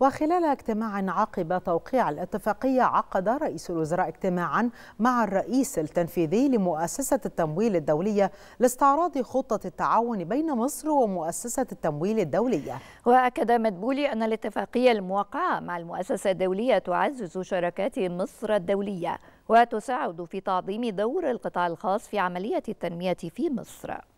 وخلال اجتماع عقب توقيع الاتفاقية عقد رئيس الوزراء اجتماعا مع الرئيس التنفيذي لمؤسسة التمويل الدولية لاستعراض خطة التعاون بين مصر ومؤسسة التمويل الدولية وأكد مدبولي أن الاتفاقية الموقعة مع المؤسسة الدولية تعزز شراكات مصر الدولية وتساعد في تعظيم دور القطاع الخاص في عملية التنمية في مصر